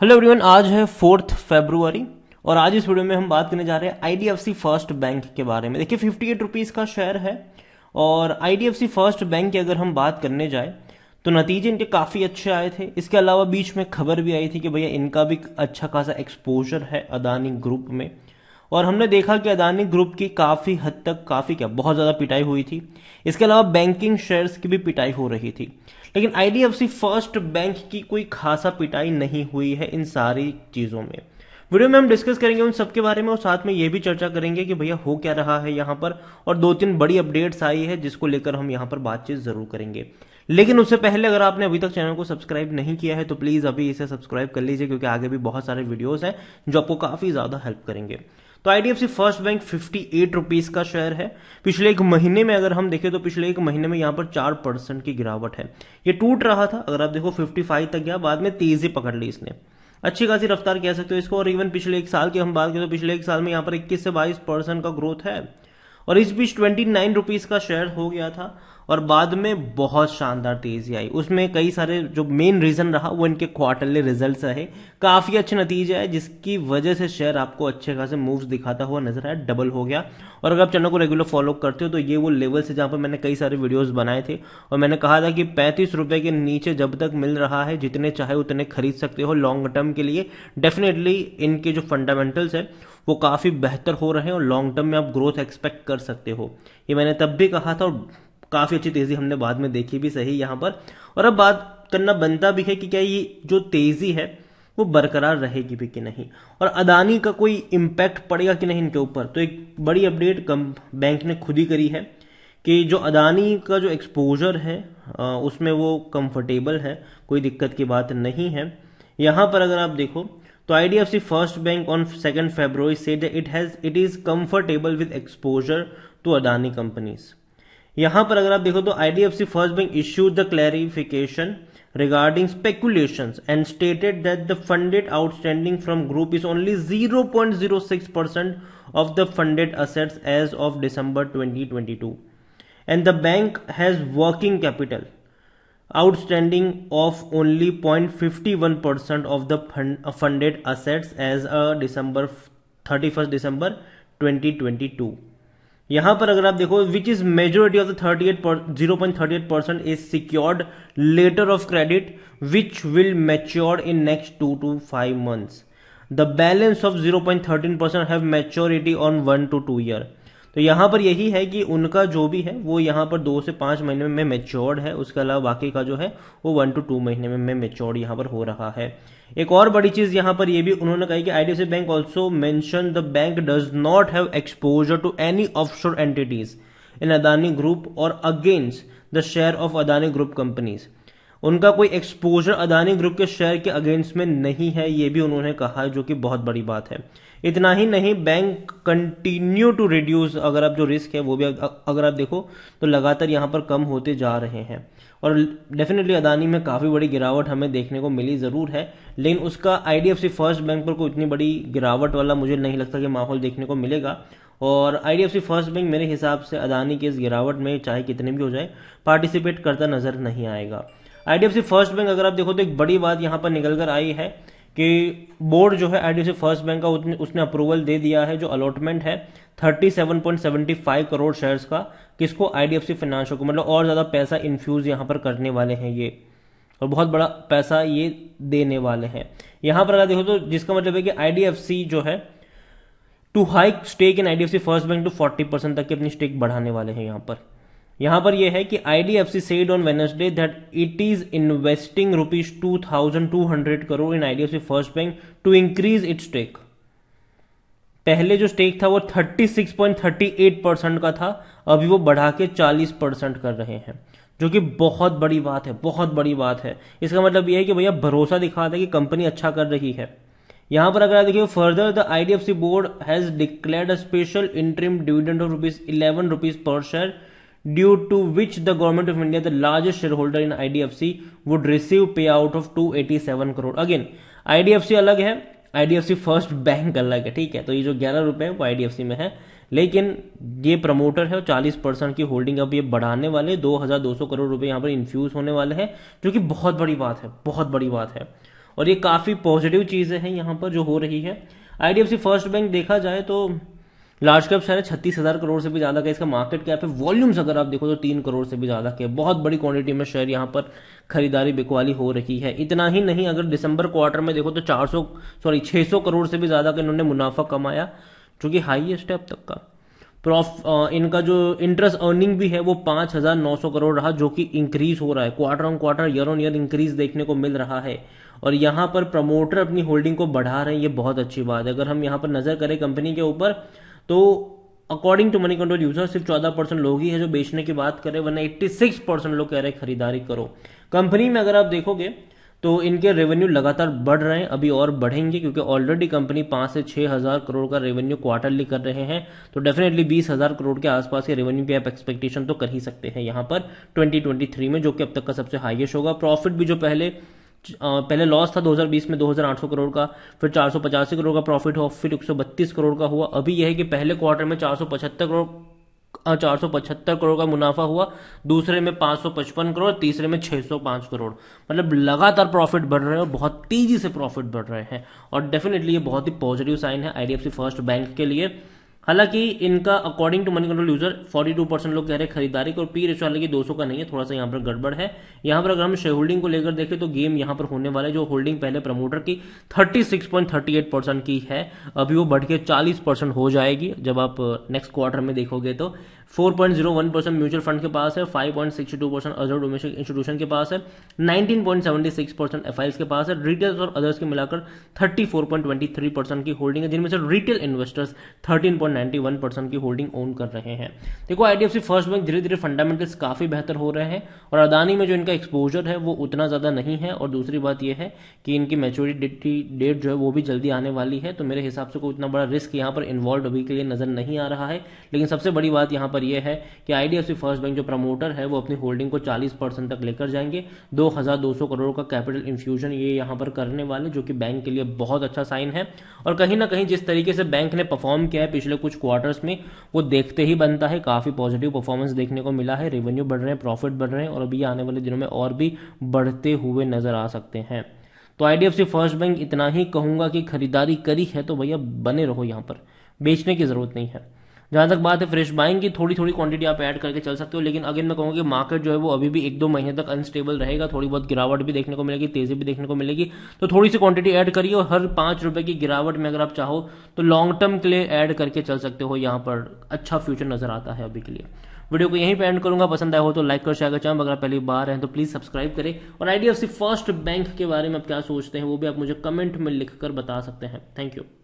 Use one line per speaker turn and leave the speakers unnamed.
Hello everyone आज है fourth February और आज इस वीडियो में हम बात करने जा रहे हैं आईडीएफसी फर्स्ट बैंक के बारे में देखिए फिफ्टी एट रुपीज़ का शेयर है और आईडीएफसी फर्स्ट बैंक की अगर हम बात करने जाए तो नतीजे इनके काफ़ी अच्छे आए थे इसके अलावा बीच में खबर भी आई थी कि भैया इनका भी अच्छा खासा एक्सपोजर है अदानी ग्रुप में और हमने देखा कि अदानी ग्रुप की काफ़ी हद तक काफ़ी क्या बहुत ज़्यादा पिटाई हुई थी इसके अलावा बैंकिंग शेयर्स की भी पिटाई हो रही थी लेकिन आईडीएफसी फर्स्ट बैंक की कोई खासा पिटाई नहीं हुई है इन सारी चीज़ों में वीडियो में हम डिस्कस करेंगे उन सबके बारे में और साथ में ये भी चर्चा करेंगे कि भैया हो क्या रहा है यहाँ पर और दो तीन बड़ी अपडेट्स आई है जिसको लेकर हम यहाँ पर बातचीत ज़रूर करेंगे लेकिन उससे पहले अगर आपने अभी तक चैनल को सब्सक्राइब नहीं किया है तो प्लीज़ अभी इसे सब्सक्राइब कर लीजिए क्योंकि आगे भी बहुत सारे वीडियोज़ हैं जो आपको काफ़ी ज़्यादा हेल्प करेंगे तो IDFC first bank fifty eight rupees का शेयर है पिछले एक महीने में अगर हम देखें तो पिछले एक महीने में यहाँ पर चार परसेंट की गिरावट है ये टूट रहा था अगर आप देखो फिफ्टी फाइव तक गया बाद में तेजी पकड़ ली इसने अच्छी खासी रफ्तार कह सकते हो इसको और इवन पिछले एक साल की हम बात करें तो पिछले एक साल में यहाँ पर इक्कीस से बाईस परसेंट का ग्रोथ है और इस बीच ट्वेंटी नाइन रुपीज का शेयर हो गया था और बाद में बहुत शानदार तेजी आई उसमें कई सारे जो मेन रीजन रहा वो इनके क्वार्टरली रिजल्ट्स रहे काफी अच्छे नतीजे आए जिसकी वजह से शेयर आपको अच्छे खासे मूव्स दिखाता हुआ नजर आया डबल हो गया और अगर आप चैनल को रेगुलर फॉलो करते हो तो ये वो लेवल से जहां पर मैंने कई सारे वीडियोज बनाए थे और मैंने कहा था कि पैंतीस रुपए के नीचे जब तक मिल रहा है जितने चाहे उतने खरीद सकते हो लॉन्ग टर्म के लिए डेफिनेटली इनके जो फंडामेंटल्स है वो काफ़ी बेहतर हो रहे हैं और लॉन्ग टर्म में आप ग्रोथ एक्सपेक्ट कर सकते हो ये मैंने तब भी कहा था और काफ़ी अच्छी तेज़ी हमने बाद में देखी भी सही यहाँ पर और अब बात करना बनता भी है कि क्या ये जो तेज़ी है वो बरकरार रहेगी भी कि नहीं और अदानी का कोई इम्पैक्ट पड़ेगा कि नहीं इनके ऊपर तो एक बड़ी अपडेट कम बैंक ने खुद ही करी है कि जो अदानी का जो एक्सपोजर है उसमें वो कंफर्टेबल है कोई दिक्कत की बात नहीं है यहाँ पर अगर आप देखो तो IDFC First Bank on 2nd February said that it is comfortable with exposure to Adani companies. यहाँ पर अगर आप IDFC First Bank issued the clarification regarding speculations and stated that the funded outstanding from group is only 0.06% of the funded assets as of December 2022 and the bank has working capital outstanding of only 0.51% of the uh, funded assets as a December 31st December 2022 यहां पर अगर आप which is majority of the 0.38% is secured letter of credit which will mature in next 2 to 5 months the balance of 0.13% have maturity on 1 to 2 year तो यहाँ पर यही है कि उनका जो भी है वो यहाँ पर दो से पाँच महीने में मेच्योर्ड है उसके अलावा बाकी का जो है वो वन टू टू महीने में मेच्योर्ड यहाँ पर हो रहा है एक और बड़ी चीज यहाँ पर ये भी उन्होंने कही कि IDFC bank also mention the bank does not have exposure to any offshore entities in Adani group और against the share of Adani group companies उनका कोई एक्सपोजर अदानी ग्रुप के शेयर के अगेंस्ट में नहीं है ये भी उन्होंने कहा जो कि बहुत बड़ी बात है इतना ही नहीं बैंक कंटिन्यू टू रिड्यूस अगर आप जो रिस्क है वो भी अगर आप देखो तो लगातार यहाँ पर कम होते जा रहे हैं और डेफिनेटली अदानी में काफ़ी बड़ी गिरावट हमें देखने को मिली ज़रूर है लेकिन उसका आई फर्स्ट बैंक पर कोई इतनी बड़ी गिरावट वाला मुझे नहीं लगता कि माहौल देखने को मिलेगा और आई फर्स्ट बैंक मेरे हिसाब से अदानी की इस गिरावट में चाहे कितने भी हो जाए पार्टिसिपेट करता नज़र नहीं आएगा आईडीएफसी फर्स्ट बैंक अगर आप देखो तो एक बड़ी बात यहाँ पर निकल कर आई है कि बोर्ड जो है आईडीएफसी फर्स्ट बैंक का उसने उसने अप्रूवल दे दिया है जो अलॉटमेंट है 37.75 करोड़ शेयर्स का किसको आईडीएफसी फाइनेंशियल को मतलब और ज़्यादा पैसा इन्फ्यूज़ यहाँ पर करने वाले हैं ये और बहुत बड़ा पैसा ये देने वाले हैं यहाँ पर अगर देखो तो जिसका मतलब है कि आईडीएफसी जो है to hike stake in IDFC first bank to 40 percent तक की अपनी स्टेक बढ़ाने वाले हैं यहाँ पर यहां पर यह है कि IDFC said on Wednesday that it is investing rupees two thousand two hundred crore in IDFC first bank to increase it stake पहले जो स्टेक था वो 36.38 परसेंट का था अभी वो बढ़ा के 40 परसेंट कर रहे हैं जो कि बहुत बड़ी बात है बहुत बड़ी बात है इसका मतलब यह है कि भैया भरोसा दिखाता है कि कंपनी अच्छा कर रही है यहां पर अगर आप देखिए further the IDFC board has declared a special interim dividend of rupees eleven rupees per share due to which the the largest share holder in I D F C would receive pay out of two eighty seven crore again IDFC अलग है IDFC first bank अलग है ठीक है तो ये जो ग्यारह रुपए है वो आईडीएफसी में है लेकिन ये प्रमोटर है और 40 परसेंट की होल्डिंग अब ये बढ़ाने वाले 2200 करोड़ रुपए यहाँ पर इन्फ्यूज होने वाले हैं जो कि बहुत बड़ी बात है बहुत बड़ी बात है और ये काफ़ी पॉजिटिव चीज़ें हैं यहाँ पर जो हो रही है आईडीएफसी फर्स्ट बैंक देखा जाए तो लार्ज कैप शेयर है छत्तीस हज़ार करोड़ से भी ज़्यादा का इसका मार्केट कैप है वॉल्यूम्स अगर आप देखो तो तीन करोड़ से भी ज़्यादा के बहुत बड़ी क्वांटिटी में शेयर यहाँ पर खरीदारी बिकवाली हो रही है इतना ही नहीं अगर दिसंबर क्वार्टर में देखो तो चार सॉरी छह करोड़ से भी ज़्यादा का इन्होंने मुनाफा कमाया जो कि है अब तक का प्रॉफ इनका जो इंटरेस्ट अर्निंग भी है वो पांच हज़ार नौ सौ करोड़ रहा जो कि इंक्रीज हो रहा है quarter on quarter year on year increase देखने को मिल रहा है और यहाँ पर प्रमोटर अपनी होल्डिंग को बढ़ा रहे हैं ये बहुत अच्छी बात है अगर हम यहाँ पर नज़र करें कंपनी के ऊपर तो according to Moneycontrol user सिर्फ चौदह परसेंट लोग ही है जो बेचने की बात करें वरना एट्टी सिक्स परसेंट लोग कह रहे हैं खरीदारी करो कंपनी में अगर आप देखोगे तो इनके रेवेन्यू लगातार बढ़ रहे हैं अभी और बढ़ेंगे क्योंकि ऑलरेडी कंपनी पांच से छह हज़ार करोड़ का रेवेन्यू क्वार्टरली कर रहे हैं तो डेफिनेटली बीस हज़ार करोड़ के आसपास के रेवेन्यू पे आप एक्सपेक्टेशन तो कर ही सकते हैं यहां पर 2023 में जो कि अब तक का सबसे हाईएस्ट होगा प्रॉफिट भी जो पहले पहले लॉस था 2020 में 2800 करोड़ का फिर चार करोड़ का प्रॉफिट हुआ फिर एक करोड़ का हुआ अभी यह है कि पहले क्वार्टर में चार करोड़ चार करोड़ का मुनाफा हुआ दूसरे में 555 करोड़ तीसरे में 605 करोड़ मतलब लगातार प्रॉफिट बढ़ रहे हैं और बहुत तेजी से प्रॉफिट बढ़ रहे हैं और डेफिनेटली ये बहुत ही पॉजिटिव साइन है आईडीएफसी फर्स्ट बैंक के लिए हालांकि इनका according to Moneycontrol user 42 percent लोग कह रहे हैं खरीदारी और पी रेशो हालांकि 200 का नहीं है थोड़ा सा यहाँ पर गड़बड़ है यहाँ पर अगर हम शेयर होल्डिंग को लेकर देखें तो गेम यहाँ पर होने वाला है जो होल्डिंग पहले प्रमोटर की 36.38 परसेंट की है अभी वो बढ़ के चालीस हो जाएगी जब आप नेक्स्ट uh, क्वार्टर में देखोगे तो four point zero one percent mutual fund के पास है five point six two percent other domestic institution के पास है nineteen point seventy six percent F के पास है रिटेल और अदर्स के मिलाकर thirty four point twenty three percent की होल्डिंग है जिनमें से retail investors thirteen point ninety one percent की होल्डिंग ओन कर रहे हैं देखो आईडीएफसी फर्स्ट बैंक धीरे धीरे फंडामेंटल्स काफी बेहतर हो रहे हैं और अदानी में जो इनका एक्सपोजर है वो उतना ज़्यादा नहीं है और दूसरी बात यह है कि इनकी मेच्योरिटी डेट जो है वो भी जल्दी आने वाली है तो मेरे हिसाब से कोई इतना बड़ा रिस्क यहाँ पर इन्वॉल्व अभी के लिए नज़र नहीं आ रहा है लेकिन सबसे बड़ी बात यहाँ पर पर यह है कि आईडीएफसी फर्स्ट बैंक जो प्रमोटर है वो अपनी होल्डिंग को 40 परसेंट तक लेकर जाएंगे 2200 करोड़ का कैपिटल इन्फ्यूजन ये यहाँ पर करने वाले जो कि बैंक के लिए बहुत अच्छा साइन है और कहीं ना कहीं जिस तरीके से बैंक ने परफॉर्म किया है पिछले कुछ क्वार्टर्स में वो देखते ही बनता है काफ़ी पॉजिटिव परफॉर्मेंस देखने को मिला है रेवेन्यू बढ़ रहे हैं प्रॉफिट बढ़ रहे हैं और अभी आने वाले दिनों में और भी बढ़ते हुए नजर आ सकते हैं तो आईडीएफसी फर्स्ट बैंक इतना ही कहूंगा कि खरीदारी करी है तो भैया बने रहो यहां पर बेचने की ज़रूरत नहीं है जहाँ तक बात है फ्रेश बाइंग की थोड़ी थोड़ी क्वांटिटी आप ऐड करके चल सकते हो लेकिन अगेन मैं कहूँगा कि मार्केट जो है वो अभी भी एक दो महीने तक अनस्टेबल रहेगा थोड़ी बहुत गिरावट भी देखने को मिलेगी तेजी भी देखने को मिलेगी तो थोड़ी सी क्वांटिटी ऐड करिए और हर पांच रुपये की गिरावट में अगर आप चाहो तो लॉन्ग टर्म के लिए ऐड करके चल सकते हो यहाँ पर अच्छा फ्यूचर नजर आता है अभी के लिए वीडियो को यहीं पर एंड करूंगा पसंद आया हो तो लाइक कर शेयर कर चाहूँ अगर आप पहली बार हैं तो प्लीज़ सब्सक्राइब करें और आईडीएफसी फर्स्ट बैंक के बारे में आप क्या सोचते हैं वो भी आप मुझे कमेंट में लिखकर बता सकते हैं थैंक यू